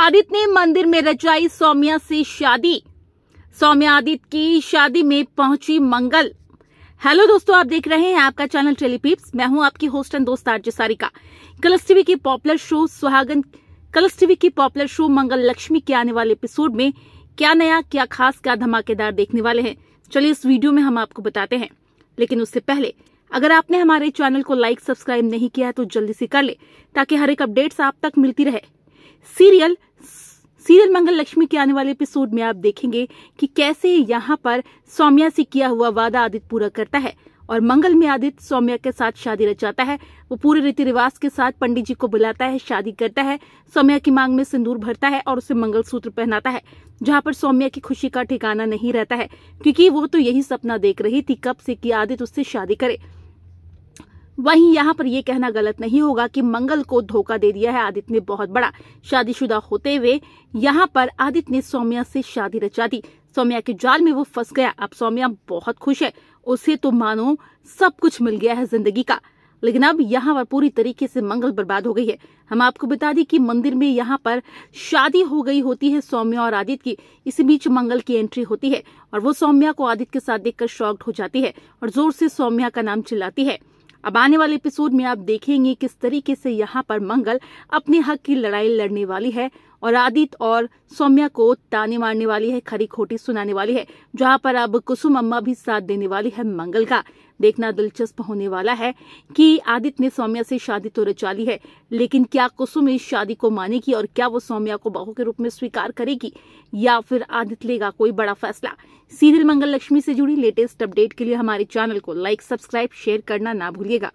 आदित्य ने मंदिर में रचाई सौम्या से शादी सौम्या आदित्य की शादी में पहुंची मंगल हेलो दोस्तों आप देख रहे हैं आपका चैनल टेलीपीप्स मैं हूं आपकी होस्ट एंड दोस्त आरजे सारिका कलर्स टीवी की popular show Suhagan Colors TV की पॉपुलर शो मंगल लक्ष्मी के आने वाले एपिसोड में क्या नया क्या खास क्या धमाकेदार देखने वाले हैं चलिए इस वीडियो में हम आपको बताते हैं लेकिन उससे पहले अगर आपने हमारे चैनल को लाइक सब्सक्राइब नहीं किया है तो जल्दी से कर ले ताकि हर एक अपडेट्स आप तक मिलती रहे सीरियल सीरियल मंगल लक्ष्मी के आने वाले एपिसोड में आप देखेंगे कि कैसे यहाँ पर सौम्या से किया हुआ वादा आदित्य पूरा करता है और मंगल में आदित्य सौम्या के साथ शादी रचाता है वो पूरे रीति रिवाज के साथ पंडित जी को बुलाता है शादी करता है सौम्या की मांग में सिंदूर भरता है और उसे मंगल सूत्र पहनाता है जहाँ पर सौम्या की खुशी का ठिकाना नहीं रहता है क्योंकि वो तो यही सपना देख रही थी कब से कि आदित्य उससे शादी करे वहीं यहाँ पर यह कहना गलत नहीं होगा कि मंगल को धोखा दे दिया है आदित्य ने बहुत बड़ा शादीशुदा होते हुए यहाँ पर आदित्य ने सौम्या से शादी रचा दी सौम्या के जाल में वो फंस गया अब सौम्या बहुत खुश है उसे तो मानो सब कुछ मिल गया है जिंदगी का लेकिन अब यहाँ पर पूरी तरीके से मंगल बर्बाद हो गई है हम आपको बता दें कि मंदिर में यहाँ पर शादी हो गई होती है सौम्या और आदित्य की इसी बीच मंगल की एंट्री होती है और वो सौम्या को आदित्य के साथ देखकर शॉक्ड हो जाती है और जोर से सौम्या का नाम चिल्लाती है अब आने वाले एपिसोड में आप देखेंगे किस तरीके से यहाँ पर मंगल अपने हक की लड़ाई लड़ने वाली है और आदित्य और सौम्या को ताने मारने वाली है खरी खोटी सुनाने वाली है जहाँ पर अब कुसुम अम्मा भी साथ देने वाली है मंगल का देखना दिलचस्प होने वाला है कि आदित्य ने सौम्या से शादी तो रचा ली है लेकिन क्या कुसुम इस शादी को मानेगी और क्या वो सौम्या को बहू के रूप में स्वीकार करेगी या फिर आदित्य लेगा कोई बड़ा फैसला सीरियल मंगल लक्ष्मी से जुड़ी लेटेस्ट अपडेट के लिए हमारे चैनल को लाइक सब्सक्राइब शेयर करना ना भूलिएगा